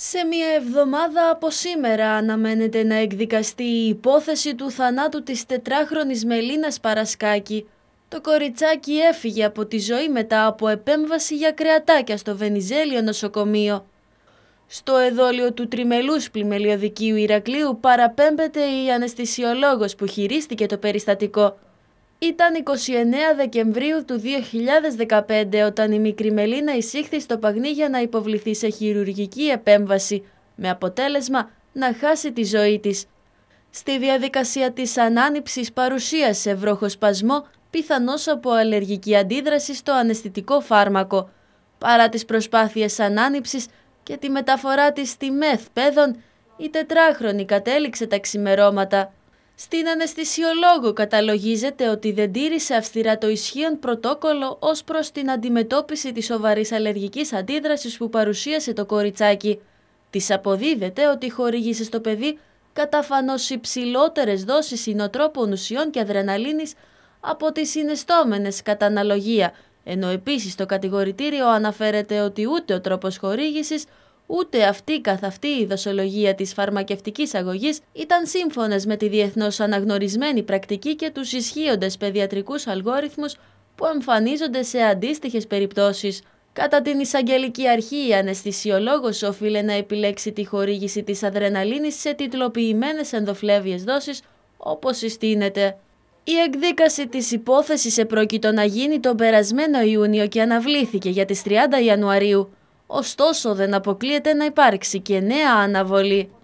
Σε μια εβδομάδα από σήμερα αναμένεται να εκδικαστεί η υπόθεση του θανάτου της τετράχρονης Μελίνας Παρασκάκη. Το κοριτσάκι έφυγε από τη ζωή μετά από επέμβαση για κρεατάκια στο Βενιζέλιο νοσοκομείο. Στο εδόλιο του τριμελούς πλημελιωδικίου Ηρακλείου παραπέμπεται η αναισθησιολόγος που χειρίστηκε το περιστατικό. Ήταν 29 Δεκεμβρίου του 2015 όταν η μικρή Μελίνα εισήχθη στο παγνί για να υποβληθεί σε χειρουργική επέμβαση με αποτέλεσμα να χάσει τη ζωή της. Στη διαδικασία της ανάνυψης παρουσίασε βροχοσπασμό πιθανώς από αλλεργική αντίδραση στο αναισθητικό φάρμακο. Παρά τις προσπάθειες ανάνυψης και τη μεταφορά της στη μεθ παιδων, η τετράχρονη κατέληξε τα ξημερώματα. Στην αναισθησιολόγο καταλογίζεται ότι δεν τήρησε αυστηρά το ισχύον πρωτόκολλο ως προς την αντιμετώπιση της σοβαρής αλλεργικής αντίδρασης που παρουσίασε το κοριτσάκι. Της αποδίδεται ότι χορήγησε στο παιδί καταφανώς υψηλότερες δόσεις συνοτρόπων ουσιών και αδρεναλίνης από τις συνεστόμενες κατά αναλογία, ενώ επίσης το κατηγορητήριο αναφέρεται ότι ούτε ο τρόπος χορήγησης Ούτε αυτή καθ' αυτή η δοσολογία της φαρμακευτικής αγωγής ήταν σύμφωνες με τη διεθνώς αναγνωρισμένη πρακτική και τους ισχύοντες παιδιατρικούς αλγόριθμους που εμφανίζονται σε αντίστοιχες περιπτώσεις. Κατά την εισαγγελική αρχή, η αναισθησιολόγος οφείλε να επιλέξει τη χορήγηση της αδρεναλίνης σε τιτλοποιημένες ενδοφλέβιες δόσεις, όπως συστήνεται. Η εκδίκαση της υπόθεσης επρόκειτο να γίνει τον περασμένο Ιούνιο και αναβλήθηκε για τις 30 Ιανουαρίου. Ωστόσο, δεν αποκλείεται να υπάρξει και νέα αναβολή